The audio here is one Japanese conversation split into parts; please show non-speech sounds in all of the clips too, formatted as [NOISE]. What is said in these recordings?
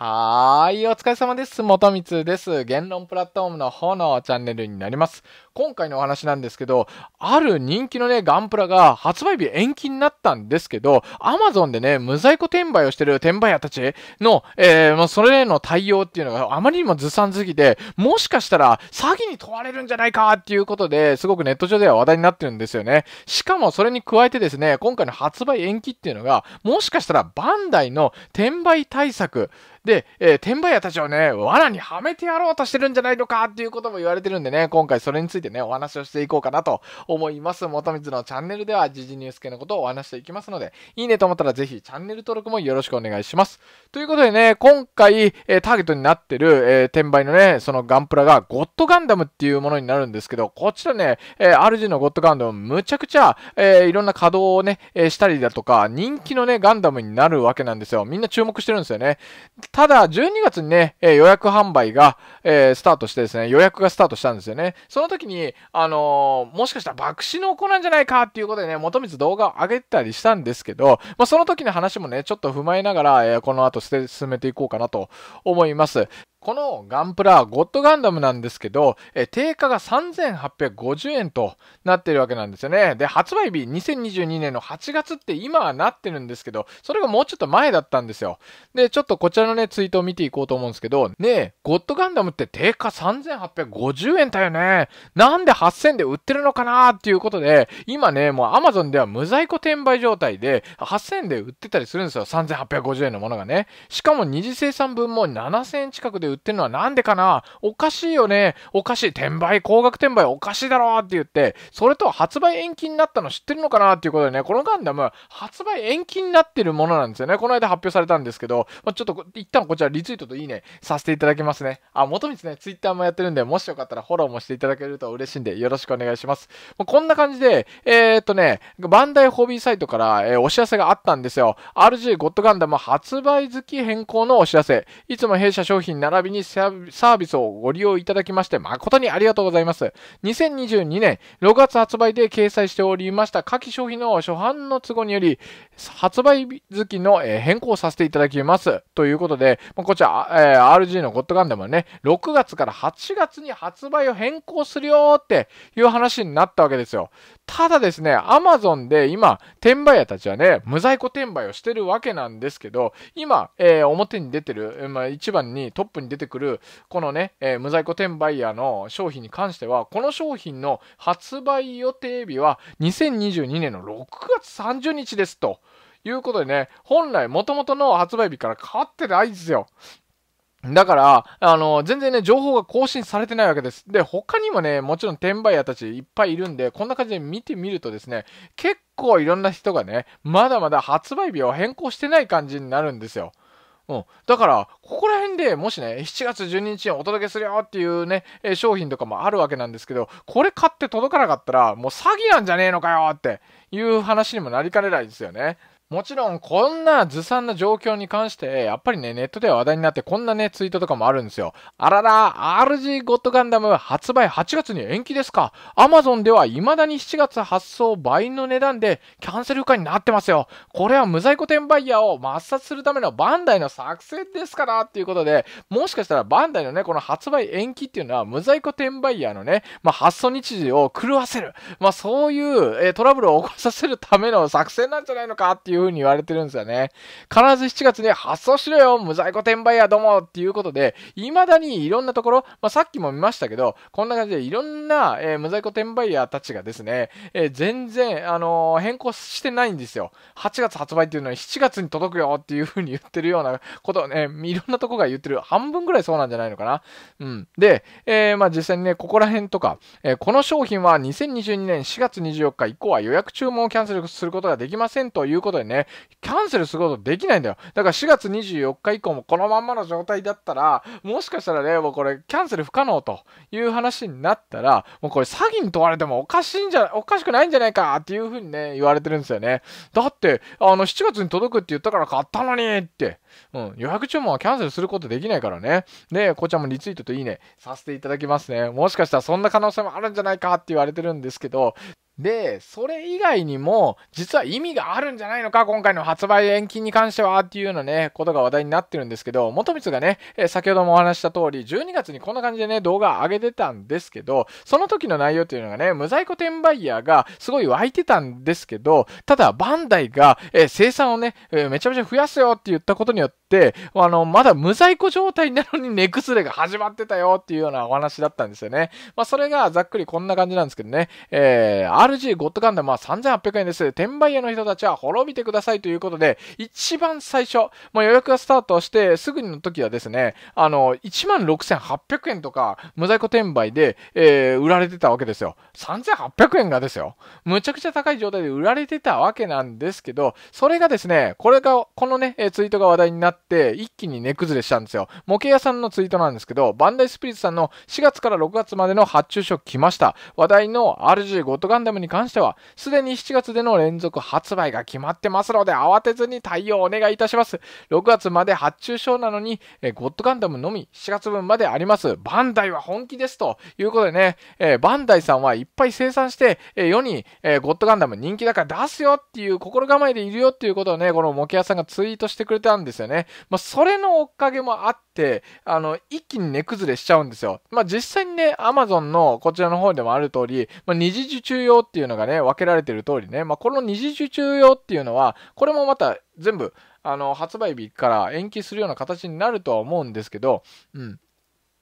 はーい、お疲れ様です。元光です。言論プラットフォームの方のチャンネルになります。今回のお話なんですけど、ある人気のね、ガンプラが発売日延期になったんですけど、アマゾンでね、無在庫転売をしてる転売屋たちの、えー、もうそれへの対応っていうのがあまりにもずさんすぎて、もしかしたら詐欺に問われるんじゃないかっていうことで、すごくネット上では話題になってるんですよね。しかもそれに加えてですね、今回の発売延期っていうのが、もしかしたらバンダイの転売対策、で、えー、天売屋たちをね、罠にはめてやろうとしてるんじゃないのかっていうことも言われてるんでね、今回それについてね、お話をしていこうかなと思います。元光のチャンネルでは、時事ニュース系のことをお話していきますので、いいねと思ったらぜひチャンネル登録もよろしくお願いします。ということでね、今回、えー、ターゲットになってる、えー、転売のね、そのガンプラが、ゴッドガンダムっていうものになるんですけど、こちらね、えー、RG のゴッドガンダム、むちゃくちゃ、えー、いろんな稼働をね、えしたりだとか、人気のね、ガンダムになるわけなんですよ。みんな注目してるんですよね。ただ、12月にね、え予約販売が、えスタートしてですね、予約がスタートしたんですよね。その時に、あのもしかしたら爆死の子なんじゃないかっていうことでね、元光動画を上げたりしたんですけど、まあ、その時の話もね、ちょっと踏まえながら、えこの後進めていこうかなと思います。このガンプラ、ゴッドガンダムなんですけど、え定価が3850円となってるわけなんですよね。で、発売日2022年の8月って今はなってるんですけど、それがもうちょっと前だったんですよ。で、ちょっとこちらのね、ツイートを見ていこうと思うんですけど、ねえ、ゴッドガンダムって定価3850円だよね。なんで8000で売ってるのかなーっていうことで、今ね、もう Amazon では無在庫転売状態で、8000で売ってたりするんですよ。3850円のものがね。しかも二次生産分も7000円近くでで売ってるのはなんでかなおかしいよね。おかしい。転売、高額転売おかしいだろって言って、それと発売延期になったの知ってるのかなっていうことでね、このガンダム、発売延期になってるものなんですよね。この間発表されたんですけど、まあ、ちょっと一旦こちらリツイートといいね、させていただきますね。あ、元光ね、ツイッターもやってるんで、もしよかったらフォローもしていただけると嬉しいんで、よろしくお願いします。まこんな感じで、えー、っとね、バンダイホビーサイトから、えー、お知らせがあったんですよ。RG ゴッドガンダム発売月変更のお知らせ。いつも弊社商品なら並びにサービスをご利用いただきまして誠にありがとうございます。2022年6月発売で掲載しておりました下記消費の初版の都合により、発売月の変更させていただきます。ということで、こちら、え RG のゴッドガンダムはね、6月から8月に発売を変更するよっていう話になったわけですよ。ただですね、アマゾンで今、転売屋たちはね、無在庫転売をしてるわけなんですけど、今、えー、表に出てる、まあ、1番にトップに出てくる、このね、えー、無在庫転売屋の商品に関しては、この商品の発売予定日は2022年の6月30日ですと。いうことでね、本来もともとの発売日から変わってないですよ。だから、あの、全然ね、情報が更新されてないわけです。で、他にもね、もちろん転売屋たちいっぱいいるんで、こんな感じで見てみるとですね、結構いろんな人がね、まだまだ発売日を変更してない感じになるんですよ。うん。だから、ここら辺でもしね、7月12日にお届けするよっていうね、え商品とかもあるわけなんですけど、これ買って届かなかったら、もう詐欺なんじゃねえのかよっていう話にもなりかねないですよね。もちろん、こんなずさんな状況に関して、やっぱりね、ネットでは話題になって、こんなね、ツイートとかもあるんですよ。あらら、RG ゴッドガンダム発売8月に延期ですか。アマゾンでは未だに7月発送倍の値段で、キャンセル化になってますよ。これは無在庫転売ヤーを抹殺するためのバンダイの作戦ですからっていうことで、もしかしたらバンダイのね、この発売延期っていうのは、無在庫転売ヤーのね、まあ、発送日時を狂わせる。まあ、そういう、えトラブルを起こさせるための作戦なんじゃないのかっていういう風に言われてるんですよね。必ず7月に発送しろよ無在庫転売やどうもっていうことで、未だにいろんなところ、まあ、さっきも見ましたけど、こんな感じでいろんな、えー、無在庫転売ヤーたちがですね、えー、全然、あのー、変更してないんですよ。8月発売っていうのに7月に届くよっていう風に言ってるようなことをね、いろんなとこが言ってる。半分ぐらいそうなんじゃないのかな。うん。で、えー、まあ実際にね、ここら辺とか、えこの商品は2022年4月24日以降は予約注文をキャンセルすることができませんということでね、ね、キャンセルすることできないんだよ。だから4月24日以降もこのまんまの状態だったら、もしかしたらね、もうこれキャンセル不可能という話になったら、もうこれ詐欺に問われてもおかしいんじゃ、おかしくないんじゃないかっていうふうにね、言われてるんですよね。だって、あの、7月に届くって言ったから買ったのにって。うん、予約注文はキャンセルすることできないからね。で、こちらもリツイートといいね、させていただきますね。もしかしたらそんな可能性もあるんじゃないかって言われてるんですけど、で、それ以外にも、実は意味があるんじゃないのか、今回の発売延期に関しては、っていうようなね、ことが話題になってるんですけど、元光がね、え先ほどもお話した通り、12月にこんな感じでね、動画上げてたんですけど、その時の内容っていうのがね、無在庫転売ヤーがすごい湧いてたんですけど、ただ、バンダイが、え生産をね、えめちゃめちゃ増やすよって言ったことによって、あの、まだ無在庫状態なのに [LAUGHS] 値崩れが始まってたよっていうようなお話だったんですよね。まあ、それがざっくりこんな感じなんですけどね、えー RG ゴッドガンダムは3800円です。転売屋の人たちは滅びてくださいということで、一番最初、もう予約がスタートしてすぐの時はですね、あの、16,800円とか、無在庫転売で、えー、売られてたわけですよ。3,800円がですよ。むちゃくちゃ高い状態で売られてたわけなんですけど、それがですね、これが、このね、ツイートが話題になって、一気に値崩れしたんですよ。模型屋さんのツイートなんですけど、バンダイスピリッツさんの4月から6月までの発注書来ました。話題の RG ゴッドガンダムムに関しては、すでに7月での連続発売が決まってますので、慌てずに対応お願いいたします。6月まで発注書なのに、えー、ゴッドガンダムのみ7月分まであります。バンダイは本気です。ということでね、えー、バンダイさんはいっぱい生産して、え世に、えゴッドガンダム人気だから出すよっていう心構えでいるよっていうことをね、このモケヤさんがツイートしてくれたんですよね。まあ、それのおかげもあって、あの、一気に値崩れしちゃうんですよ。まあ、実際にね、アマゾンのこちらの方でもある通り、まあ、二次受注用っていうのがね、分けられてる通りね、まあ、この二次受注用っていうのは、これもまた全部、あの、発売日から延期するような形になるとは思うんですけど、うん。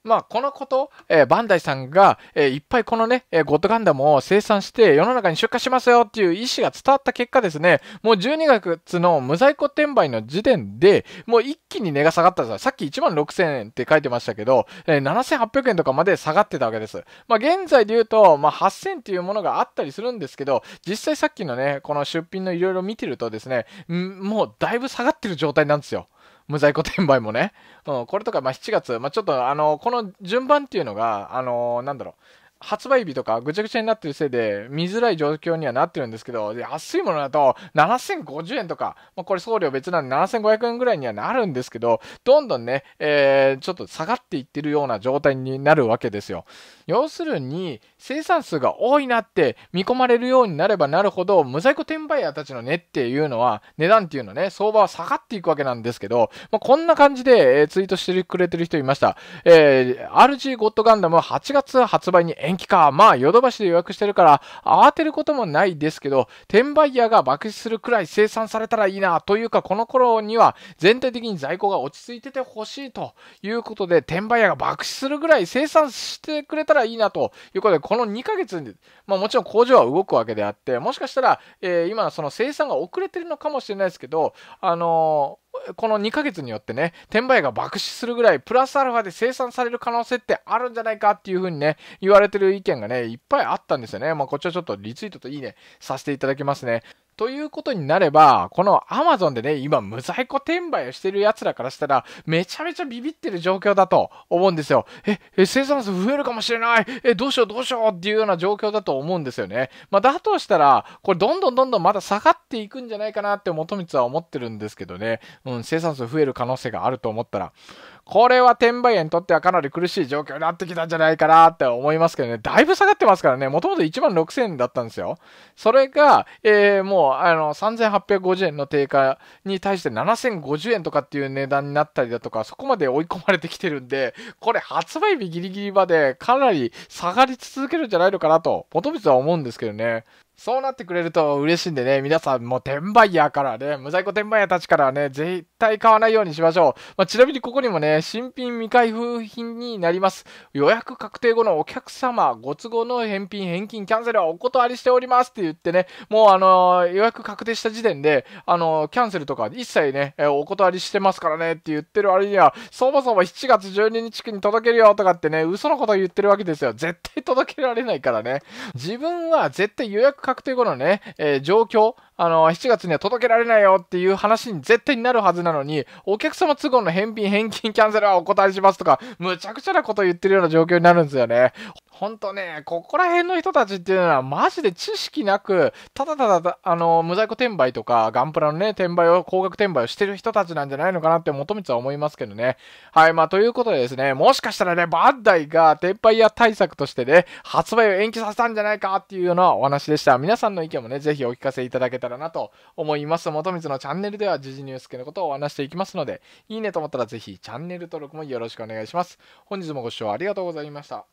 まあ、このこと、えー、バンダイさんが、えー、いっぱいこのね、えー、ゴッドガンダムを生産して世の中に出荷しますよっていう意思が伝わった結果ですね、もう12月の無在庫転売の時点で、もう一気に値が下がったんですよ。さっき1万6000円って書いてましたけど、えー、7800円とかまで下がってたわけです。まあ、現在で言うと、まあ、8000っていうものがあったりするんですけど、実際さっきのね、この出品のいろいろ見てるとですね、もうだいぶ下がってる状態なんですよ。無在庫転売もね。うん、これとか、まあ、7月、まあ、ちょっと、あの、この順番っていうのが、あの、なんだろう、発売日とかぐちゃぐちゃになってるせいで見づらい状況にはなってるんですけど、安いものだと7050円とか、まあ、これ送料別なんで7500円ぐらいにはなるんですけど、どんどんね、えー、ちょっと下がっていってるような状態になるわけですよ。要するに生産数が多いなって見込まれるようになればなるほど、無在庫転売ヤーたちの値っていうのは、値段っていうのね、相場は下がっていくわけなんですけど、まあ、こんな感じで、えー、ツイートしてくれてる人いました。えー、RG ゴッドガンダム8月発売に延期か。まあ、ヨドバシで予約してるから、慌てることもないですけど、転売ヤーが爆死するくらい生産されたらいいな。というか、この頃には全体的に在庫が落ち着いててほしいということで、転売ヤーが爆死するぐらい生産してくれたらいいなということで、この2ヶ月に、まあ、もちろん工場は動くわけであって、もしかしたら、えー、今、その生産が遅れてるのかもしれないですけど、あのーこの2ヶ月によってね、転売が爆死するぐらい、プラスアルファで生産される可能性ってあるんじゃないかっていう風にね、言われてる意見がね、いっぱいあったんですよね。まあ、こっちはちょっとリツイートといいね、させていただきますね。ということになれば、このアマゾンでね、今、無在庫転売をしてる奴らからしたら、めちゃめちゃビビってる状況だと思うんですよ。え、え生産数増えるかもしれないえ、どうしようどうしようっていうような状況だと思うんですよね。まあ、だとしたら、これどんどんどんどんまだ下がっていくんじゃないかなって元光は思ってるんですけどね。うん、生産数増える可能性があると思ったら。これは転売屋にとってはかなり苦しい状況になってきたんじゃないかなって思いますけどね、だいぶ下がってますからね、もともと1万6000円だったんですよ。それが、えー、もうあの3850円の低下に対して7050円とかっていう値段になったりだとか、そこまで追い込まれてきてるんで、これ発売日ギリギリまでかなり下がり続けるんじゃないのかなと、元光は思うんですけどね。そうなってくれると嬉しいんでね、皆さんもう転売屋からね、無在庫転売屋たちからね、絶対買わないようにしましょう。まあ、ちなみにここにもね、新品未開封品になります。予約確定後のお客様、ご都合の返品、返金、キャンセルはお断りしておりますって言ってね、もうあのー、予約確定した時点で、あのー、キャンセルとか一切ね、えー、お断りしてますからねって言ってる割には、そもそも7月12日に届けるよとかってね、嘘のこと言ってるわけですよ。絶対届けられないからね。自分は絶対予約確定後のね、えー、状況、あの、7月には届けられないよっていう話に絶対になるはずなのに、お客様都合の返品、返金、キャンセルはお答えしますとか、むちゃくちゃなこと言ってるような状況になるんですよね。ほんとね、ここら辺の人たちっていうのは、マジで知識なく、ただただ、あの、無在庫転売とか、ガンプラのね、転売を、高額転売をしてる人たちなんじゃないのかなって、元光は思いますけどね。はい、まあ、ということでですね、もしかしたらね、バンダイが、転売屋対策としてね、発売を延期させたんじゃないかっていうようなお話でした。皆さんの意見もね、ぜひお聞かせいただけたらなと思います。元光のチャンネルでは、時事ニュース系のことをお話していきますので、いいねと思ったら、ぜひチャンネル登録もよろしくお願いします。本日もご視聴ありがとうございました。